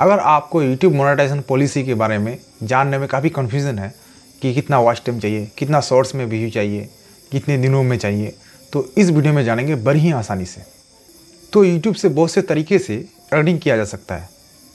अगर आपको YouTube monetization policy के बारे में जानने में काफ़ी कन्फ्यूज़न है कि कितना वॉच टाइम चाहिए कितना शॉर्ट्स में व्यू चाहिए कितने दिनों में चाहिए तो इस वीडियो में जानेंगे बड़ी ही आसानी से तो यूट्यूब से बहुत से तरीके से अर्निंग किया जा सकता है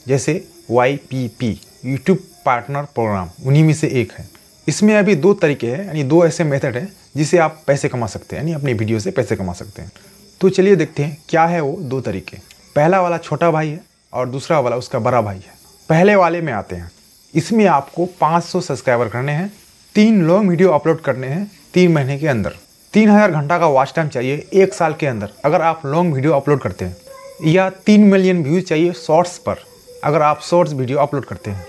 जैसे Y P P YouTube partner program उन्हीं में से एक है इसमें अभी दो तरीके हैं यानी दो ऐसे मेथड हैं जिसे आप पैसे कमा सकते हैं यानी अपनी वीडियो से पैसे कमा सकते हैं तो चलिए देखते हैं क्या है वो दो तरीके पहला वाला छोटा भाई है और दूसरा वाला उसका बड़ा भाई है पहले वाले में आते हैं इसमें आपको 500 सब्सक्राइबर करने हैं तीन लॉन्ग वीडियो अपलोड करने हैं तीन महीने के अंदर तीन हज़ार घंटा का वॉच टाइम चाहिए एक साल के अंदर अगर आप लॉन्ग वीडियो अपलोड करते हैं या तीन मिलियन व्यूज़ चाहिए शॉर्ट्स पर अगर आप शॉर्ट्स वीडियो अपलोड करते हैं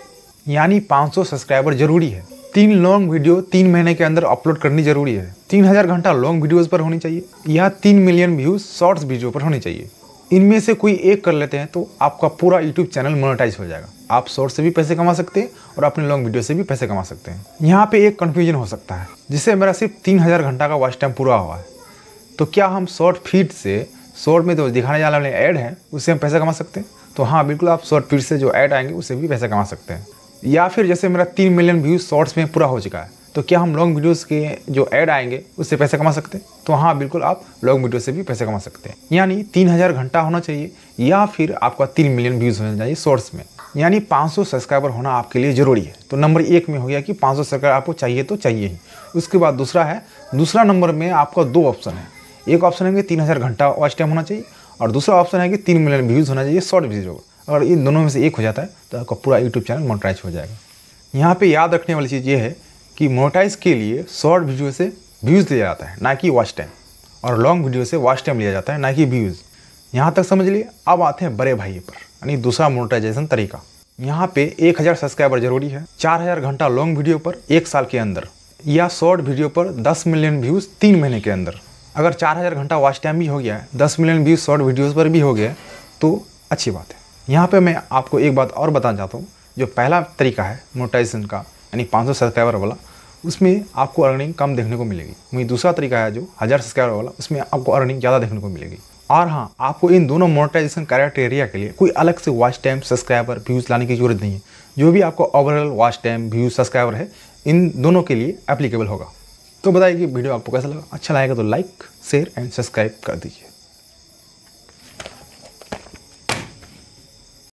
यानी 500 सब्सक्राइबर जरूरी है तीन लॉन्ग वीडियो तीन महीने के अंदर अपलोड करनी जरूरी है तीन हज़ार घंटा लॉन्ग वीडियोज़ पर होनी चाहिए या तीन मिलियन व्यूज़ शॉर्ट्स वीडियो पर होनी चाहिए इनमें से कोई एक कर लेते हैं तो आपका पूरा यूट्यूब चैनल मोनेटाइज हो जाएगा आप शॉर्ट से भी पैसे कमा सकते हैं और अपने लॉन्ग वीडियो से भी पैसे कमा सकते हैं यहाँ पे एक कन्फ्यूजन हो सकता है जिससे मेरा सिर्फ तीन हज़ार घंटा का वॉच टाइम पूरा हुआ है तो क्या हम शॉर्ट फीड से शॉर्ट में जो तो दिखाने जाने वाले ऐड हैं उससे हम पैसे कमा सकते हैं तो हाँ बिल्कुल आप शॉर्ट फीड से जो ऐड आएंगे उससे भी पैसे कमा सकते हैं या फिर जैसे मेरा तीन मिलियन व्यूज़ शॉर्ट्स में पूरा हो चुका है तो क्या हम लॉन्ग वीडियोस के जो ऐड आएंगे उससे पैसे कमा सकते हैं तो हाँ बिल्कुल आप लॉन्ग वीडियो से भी पैसे कमा सकते हैं यानी तीन हज़ार घंटा होना चाहिए या फिर आपका तीन मिलियन व्यूज़ होना चाहिए सोर्स में यानी 500 सब्सक्राइबर होना आपके लिए ज़रूरी है तो नंबर एक में हो गया कि 500 सब्सक्राइबर आपको चाहिए तो चाहिए ही उसके बाद दूसरा है दूसरा नंबर में आपका दो ऑप्शन है एक ऑप्शन है कि तीन हज़ार घंटा वॉच टाइम होना चाहिए और दूसरा ऑप्शन है कि तीन मिलियन व्यूज़ होना चाहिए शॉर्ट वीडियो अगर इन दोनों में से एक हो जाता है तो आपका पूरा यूट्यूब चैनल मोटराइज हो जाएगा यहाँ पे याद रखने वाली चीज़ ये है कि मोटाइज के लिए शॉर्ट वीडियो से व्यूज़ लिया जाता है ना कि वॉच टाइम और लॉन्ग वीडियो से वॉच टाइम लिया जाता है ना कि व्यूज़ यहाँ तक समझ लिए अब आते हैं बड़े भाई पर यानी दूसरा मोटाइजेशन तरीका यहाँ पे 1000 सब्सक्राइबर जरूरी है 4000 घंटा लॉन्ग वीडियो पर एक साल के अंदर या शॉर्ट वीडियो पर 10 मिलियन व्यूज़ तीन महीने के अंदर अगर 4000 घंटा वॉच टाइम भी हो गया है दस मिलियन व्यूज़ शॉर्ट वीडियोज़ पर भी हो गया तो अच्छी बात है यहाँ पर मैं आपको एक बात और बताना चाहता हूँ जो पहला तरीका है मोटाइजेशन का यानी पाँच सब्सक्राइबर वाला उसमें आपको अर्निंग कम देखने को मिलेगी वहीं दूसरा तरीका है जो हज़ार सब्सक्राइबर वाला उसमें आपको अर्निंग ज़्यादा देखने को मिलेगी और हाँ आपको इन दोनों मोनेटाइजेशन क्राइटेरिया के लिए कोई अलग से वॉच टाइम सब्सक्राइबर व्यूज़ लाने की जरूरत नहीं है जो भी आपका overall watch time views subscriber है इन दोनों के लिए एप्लीकेबल होगा तो बताइए कि वीडियो आपको कैसा लगा अच्छा लगेगा तो लाइक शेयर एंड सब्सक्राइब कर दीजिए